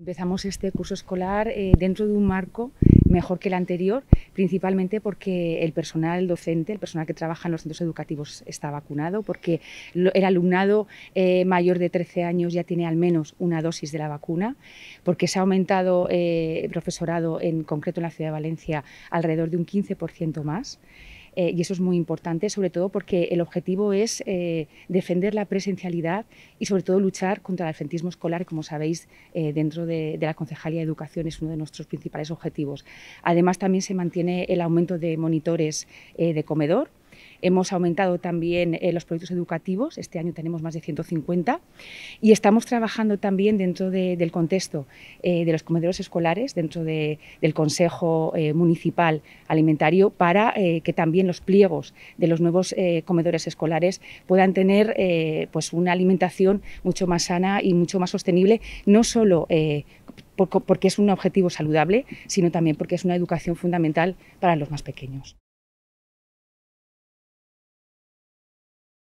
Empezamos este curso escolar eh, dentro de un marco mejor que el anterior, principalmente porque el personal docente, el personal que trabaja en los centros educativos está vacunado, porque el alumnado eh, mayor de 13 años ya tiene al menos una dosis de la vacuna, porque se ha aumentado eh, el profesorado, en concreto en la ciudad de Valencia, alrededor de un 15% más. Eh, y eso es muy importante, sobre todo porque el objetivo es eh, defender la presencialidad y sobre todo luchar contra el absentismo escolar, como sabéis, eh, dentro de, de, la Concejalía de Educación es uno de nuestros principales objetivos. Además, también se mantiene el aumento de monitores de comedor, Hemos aumentado también eh, los proyectos educativos, este año tenemos más de 150 y estamos trabajando también dentro del contexto eh, de los comedores escolares, dentro del Consejo eh, Municipal Alimentario, para que también los pliegos de los nuevos comedores escolares puedan tener pues una alimentación mucho más sana y mucho más sostenible, no solo porque es un objetivo saludable, sino también porque es una educación fundamental para los más pequeños.